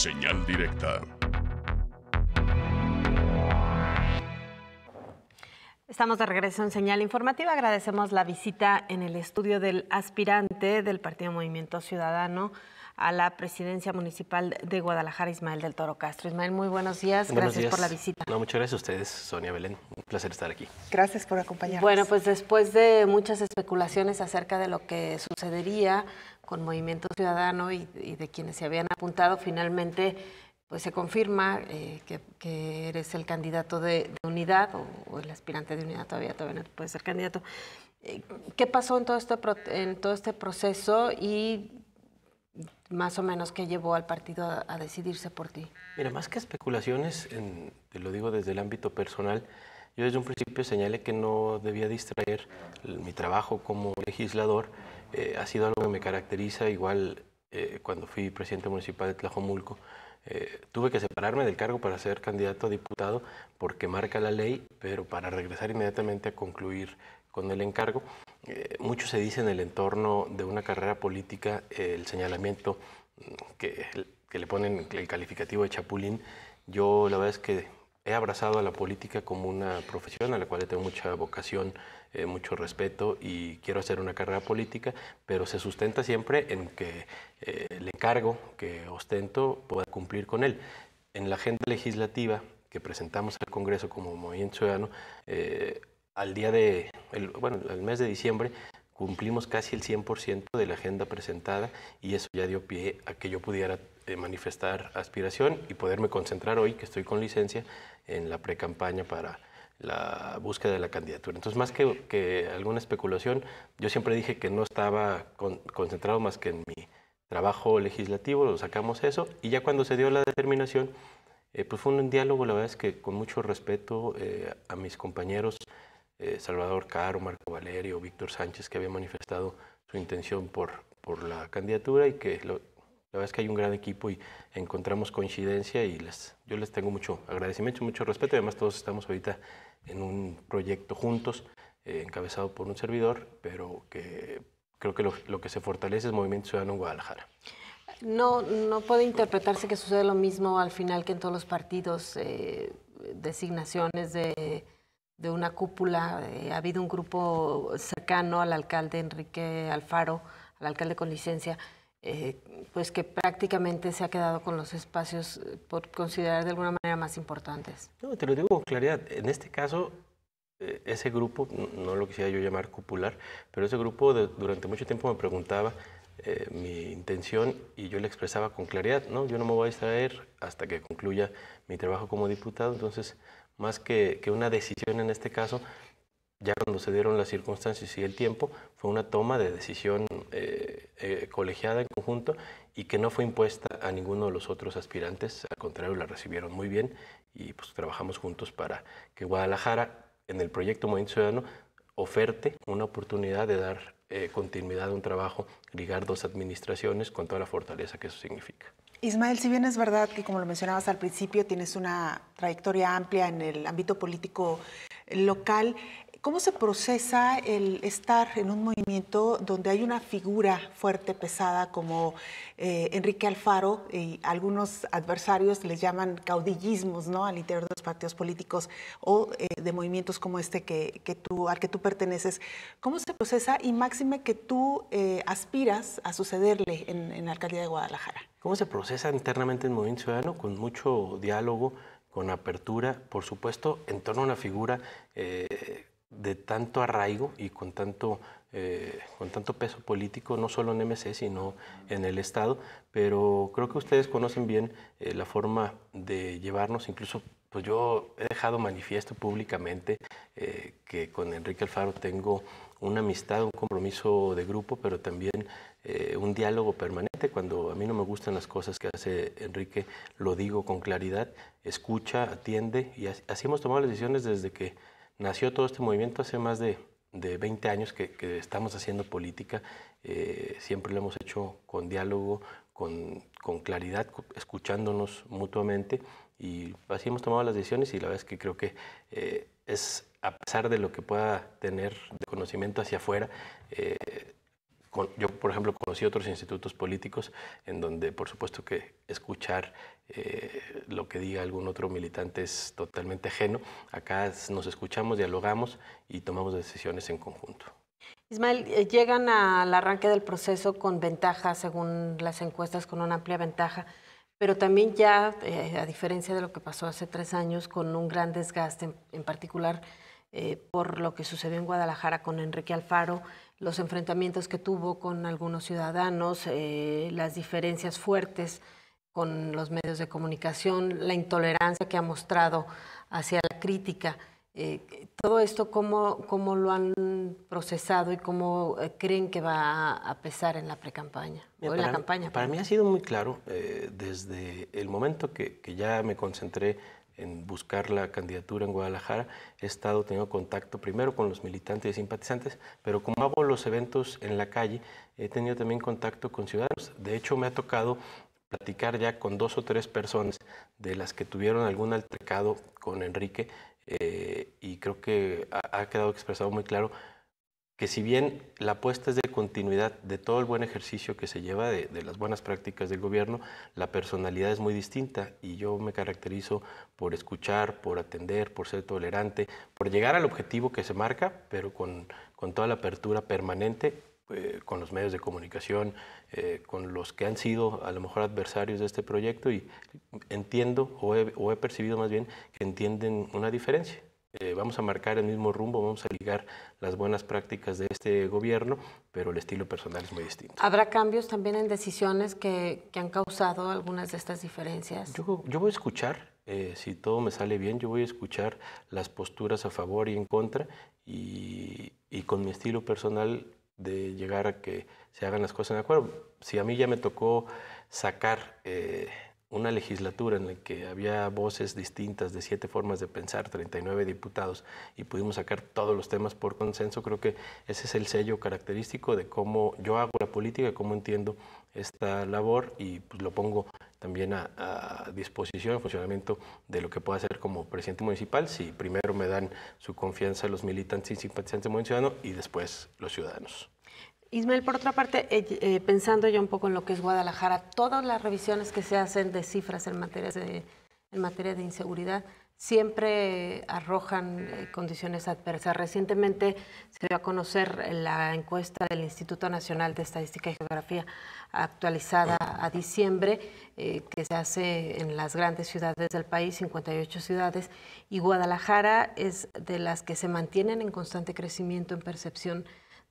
señal directa. Estamos de regreso en Señal Informativa. Agradecemos la visita en el estudio del aspirante del Partido Movimiento Ciudadano a la presidencia municipal de Guadalajara, Ismael del Toro Castro. Ismael, muy buenos días. gracias por la visita. No, muchas gracias a ustedes, Sonia Belén. Un placer estar aquí. Gracias por acompañarnos. Bueno, pues después de muchas especulaciones acerca de lo que sucedería con Movimiento Ciudadano y de quienes se habían apuntado, finalmente pues se confirma eh, que, eres el candidato de, unidad o, el aspirante de unidad todavía, todavía no puede ser candidato. Eh, ¿Qué pasó en todo, este en todo este proceso y más o menos qué llevó al partido a, decidirse por ti? Mira, más que especulaciones, te lo digo desde el ámbito personal, yo desde un principio señalé que no debía distraer mi trabajo como legislador, eh, ha sido algo que me caracteriza, igual eh, cuando fui presidente municipal de Tlajomulco, eh, tuve que separarme del cargo para ser candidato a diputado porque marca la ley, pero para regresar inmediatamente a concluir con el encargo. Eh, mucho se dice en el entorno de una carrera política el señalamiento mm, que, que le ponen el calificativo de chapulín. Yo la verdad es que he abrazado a la política como una profesión a la cual tengo mucha vocación, eh, mucho respeto y quiero hacer una carrera política, pero se sustenta siempre en que eh, el encargo que ostento pueda cumplir con él. En la agenda legislativa que presentamos al Congreso como Movimiento Ciudadano, eh, al día de, al mes de diciembre cumplimos casi el 100% de la agenda presentada y eso ya dio pie a que yo pudiera manifestar aspiración y poderme concentrar hoy, que estoy con licencia, en la precampaña para la búsqueda de la candidatura. Entonces, más que, alguna especulación, yo siempre dije que no estaba concentrado más que en mi trabajo legislativo, lo sacamos eso, y ya cuando se dio la determinación, eh, pues fue un diálogo, la verdad es que con mucho respeto eh, a mis compañeros, eh, Salvador Caro, Marco Valerio, Víctor Sánchez, que había manifestado su intención por, por la candidatura y que lo, la verdad es que hay un gran equipo y encontramos coincidencia y les, yo les tengo mucho agradecimiento, mucho respeto. además todos estamos ahorita en un proyecto juntos, eh, encabezado por un servidor, pero que creo que lo, que se fortalece es Movimiento Ciudadano Guadalajara. No, no puede interpretarse que sucede lo mismo al final que en todos los partidos, eh, designaciones de, una cúpula. Eh, ha habido un grupo cercano al alcalde Enrique Alfaro, al alcalde con licencia, eh, pues que prácticamente se ha quedado con los espacios eh, por considerar de alguna manera más importantes. No, te lo digo con claridad. En este caso, eh, ese grupo, no lo quisiera yo llamar cupular, pero ese grupo durante mucho tiempo me preguntaba mi intención y yo le expresaba con claridad, no, yo no me voy a distraer hasta que concluya mi trabajo como diputado, entonces más que, que, una decisión en este caso, ya cuando se dieron las circunstancias y el tiempo, fue una toma de decisión eh, eh, colegiada en conjunto y que no fue impuesta a ninguno de los otros aspirantes, al contrario, la recibieron muy bien y pues trabajamos juntos para que Guadalajara, en el proyecto Movimiento Ciudadano, oferte una oportunidad de dar eh, continuidad a un trabajo, ligar dos administraciones con toda la fortaleza que eso significa. Ismael, si bien es verdad que, como lo mencionabas al principio, tienes una trayectoria amplia en el ámbito político local, ¿Cómo se procesa el estar en un movimiento donde hay una figura fuerte, pesada, como eh, Enrique Alfaro y algunos adversarios les llaman caudillismos ¿no? al interior de los partidos políticos o eh, de movimientos como este que, al que tú perteneces? ¿Cómo se procesa y máxime que tú eh, aspiras a sucederle en, la alcaldía de Guadalajara? ¿Cómo se procesa internamente el movimiento ciudadano? Con mucho diálogo, con apertura, por supuesto, en torno a una figura de tanto arraigo y con tanto, eh, con tanto peso político, no solo en MC, sino en el Estado, pero creo que ustedes conocen bien eh, la forma de llevarnos, incluso pues yo he dejado manifiesto públicamente eh, que con Enrique Alfaro tengo una amistad, un compromiso de grupo, pero también un diálogo permanente. Cuando a mí no me gustan las cosas que hace Enrique, lo digo con claridad, escucha, atiende y así hemos tomado las decisiones desde que nació todo este movimiento hace más de, 20 años que, estamos haciendo política. Eh, siempre lo hemos hecho con diálogo, con, claridad, escuchándonos mutuamente y así hemos tomado las decisiones y la verdad es que creo que eh, es a pesar de lo que pueda tener de conocimiento hacia afuera, eh, yo, por ejemplo, conocí otros institutos políticos en donde, por supuesto, que escuchar eh, lo que diga algún otro militante es totalmente ajeno. Acá nos escuchamos, dialogamos y tomamos decisiones en conjunto. Ismael, eh, llegan al arranque del proceso con ventaja, según las encuestas, con una amplia ventaja, pero también ya, eh, a diferencia de lo que pasó hace tres años, con un gran desgaste, en, particular por lo que sucedió en Guadalajara con Enrique Alfaro, los enfrentamientos que tuvo con algunos ciudadanos, eh, las diferencias fuertes con los medios de comunicación, la intolerancia que ha mostrado hacia la crítica. Eh, todo esto, ¿cómo, ¿cómo, lo han procesado y cómo eh, creen que va a pesar en la precampaña la campaña? Para mí ha sido muy claro desde el momento que, que ya me concentré en buscar la candidatura en Guadalajara, he estado teniendo contacto primero con los militantes y simpatizantes, pero como hago los eventos en la calle, he tenido también contacto con ciudadanos. De hecho, me ha tocado platicar ya con dos o tres personas de las que tuvieron algún altercado con Enrique eh, y creo que ha quedado expresado muy claro que si bien la apuesta es de continuidad de todo el buen ejercicio que se lleva de, las buenas prácticas del gobierno, la personalidad es muy distinta y yo me caracterizo por escuchar, por atender, por ser tolerante, por llegar al objetivo que se marca, pero con, toda la apertura permanente eh, con los medios de comunicación, eh, con los que han sido a lo mejor adversarios de este proyecto y entiendo o he percibido más bien que entienden una diferencia. Eh, vamos a marcar el mismo rumbo, vamos a ligar las buenas prácticas de este gobierno, pero el estilo personal es muy distinto. ¿Habrá cambios también en decisiones que, que han causado algunas de estas diferencias? Yo, voy a escuchar, eh, si todo me sale bien, yo voy a escuchar las posturas a favor y en contra y, y con mi estilo personal de llegar a que se hagan las cosas de acuerdo. Si a mí ya me tocó sacar... Eh, una legislatura en la que había voces distintas de siete formas de pensar, 39 diputados, y pudimos sacar todos los temas por consenso, creo que ese es el sello característico de cómo yo hago la política, cómo entiendo esta labor y pues lo pongo también a, disposición, en funcionamiento de lo que pueda hacer como presidente municipal, si primero me dan su confianza los militantes y simpatizantes de Movimiento Ciudadano y después los ciudadanos. Ismael, por otra parte, eh, eh, pensando yo un poco en lo que es Guadalajara, todas las revisiones que se hacen de cifras en materia de, de inseguridad siempre arrojan eh, condiciones adversas. Recientemente se dio a conocer la encuesta del Instituto Nacional de Estadística y Geografía actualizada a diciembre, que se hace en las grandes ciudades del país, 58 ciudades, y Guadalajara es de las que se mantienen en constante crecimiento en percepción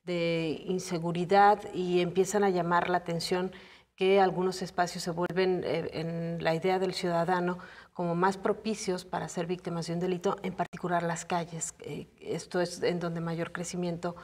de inseguridad y empiezan a llamar la atención que algunos espacios se vuelven, eh, en la idea del ciudadano, como más propicios para ser víctimas de un delito, en particular las calles. Eh, esto es en donde mayor crecimiento,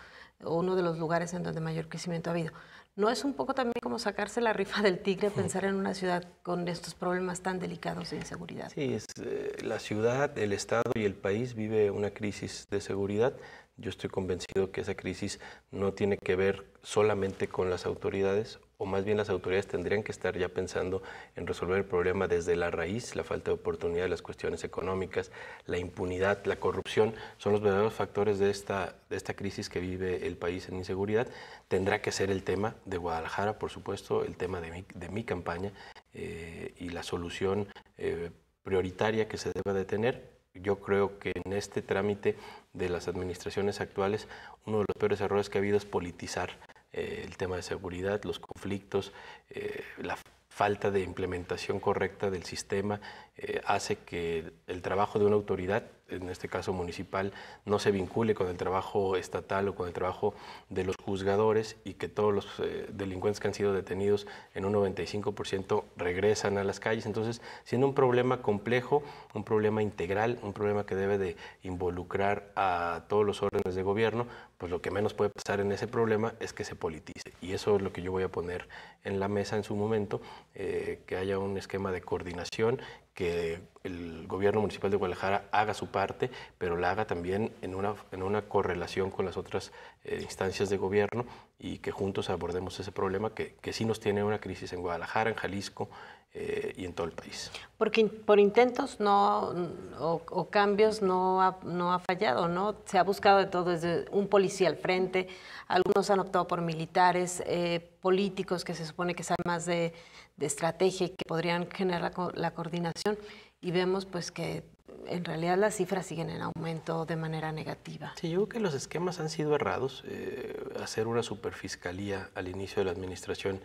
o uno de los lugares en donde mayor crecimiento ha habido. ¿No es un poco también como sacarse la rifa del tigre pensar en una ciudad con estos problemas tan delicados de inseguridad? Sí, eh, la ciudad, el Estado y el país vive una crisis de seguridad. Yo estoy convencido que esa crisis no tiene que ver solamente con las autoridades o más bien las autoridades tendrían que estar ya pensando en resolver el problema desde la raíz, la falta de oportunidad, las cuestiones económicas, la impunidad, la corrupción, son los verdaderos factores de esta, de esta crisis que vive el país en inseguridad. Tendrá que ser el tema de Guadalajara, por supuesto, el tema de mi, de mi campaña eh, y la solución eh, prioritaria que se deba de tener. Yo creo que en este trámite de las administraciones actuales, uno de los peores errores que ha habido es politizar eh, el tema de seguridad, los conflictos, eh, la falta de implementación correcta del sistema eh, hace que el trabajo de una autoridad, en este caso municipal, no se vincule con el trabajo estatal o con el trabajo de los juzgadores y que todos los eh, delincuentes que han sido detenidos en un 95% regresan a las calles. Entonces, siendo un problema complejo, un problema integral, un problema que debe de involucrar a todos los órdenes de gobierno, pues lo que menos puede pasar en ese problema es que se politice. Y eso es lo que yo voy a poner en la mesa en su momento, eh, que haya un esquema de coordinación que el gobierno municipal de Guadalajara haga su parte, pero la haga también en una, en una correlación con las otras eh, instancias de gobierno y que juntos abordemos ese problema que, que sí nos tiene una crisis en Guadalajara, en Jalisco eh, y en todo el país. Porque por intentos no, o, cambios no ha, no ha, fallado, ¿no? Se ha buscado de todo, desde un policía al frente, algunos han optado por militares, eh, políticos que se supone que saben más de, de estrategia y que podrían generar la, la coordinación y vemos pues que en realidad las cifras siguen en aumento de manera negativa. Sí, yo creo que los esquemas han sido errados. Eh, hacer una superfiscalía al inicio de la administración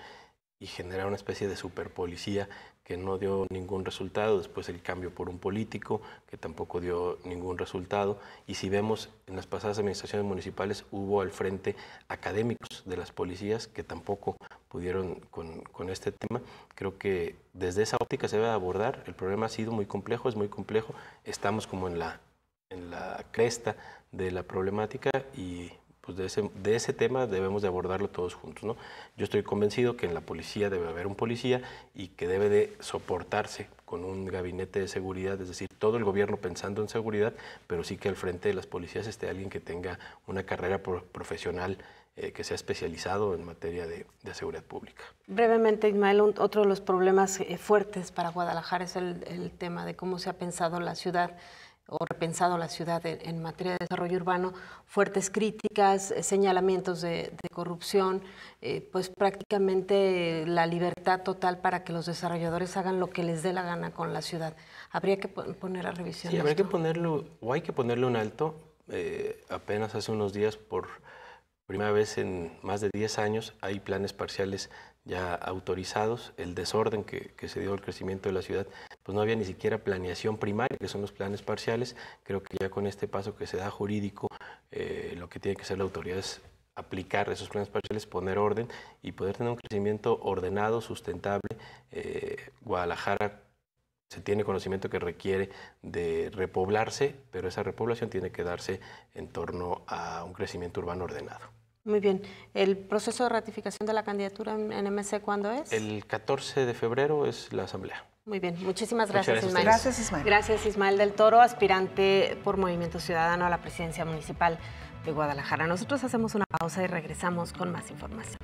y generar una especie de superpolicía que no dio ningún resultado, después el cambio por un político, que tampoco dio ningún resultado, y si vemos en las pasadas administraciones municipales hubo al frente académicos de las policías que tampoco pudieron con, con este tema. Creo que desde esa óptica se debe abordar, el problema ha sido muy complejo, es muy complejo, estamos como en la, en la cresta de la problemática y pues, de ese, tema debemos de abordarlo todos juntos. ¿no? Yo estoy convencido que en la policía debe haber un policía y que debe de soportarse con un gabinete de seguridad, es decir, todo el gobierno pensando en seguridad, pero sí que al frente de las policías esté alguien que tenga una carrera profesional eh, que sea especializado en materia de, seguridad pública. Brevemente, Ismael, otro de los problemas eh, fuertes para Guadalajara es el, tema de cómo se ha pensado la ciudad o repensado la ciudad en, materia de desarrollo urbano, fuertes críticas, eh, señalamientos de, corrupción, eh, pues prácticamente la libertad total para que los desarrolladores hagan lo que les dé la gana con la ciudad. Habría que poner a revisión. Sí, habría que ponerlo, o hay que ponerle un alto. Eh, apenas hace unos días por primera vez en más de 10 años hay planes parciales ya autorizados, el desorden que, se dio al crecimiento de la ciudad, pues no había ni siquiera planeación primaria, que son los planes parciales. Creo que ya con este paso que se da jurídico, eh, lo que tiene que hacer la autoridad es aplicar esos planes parciales, poner orden y poder tener un crecimiento ordenado, sustentable. Eh, Guadalajara se tiene conocimiento que requiere de repoblarse, pero esa repoblación tiene que darse en torno a un crecimiento urbano ordenado. Muy bien. ¿El proceso de ratificación de la candidatura en MC cuándo es? El 14 de febrero es la asamblea. Muy bien, muchísimas gracias, gracias Ismael. Gracias, Ismael. Gracias, Ismael del Toro, aspirante por Movimiento Ciudadano a la presidencia municipal de Guadalajara. Nosotros hacemos una pausa y regresamos con más información.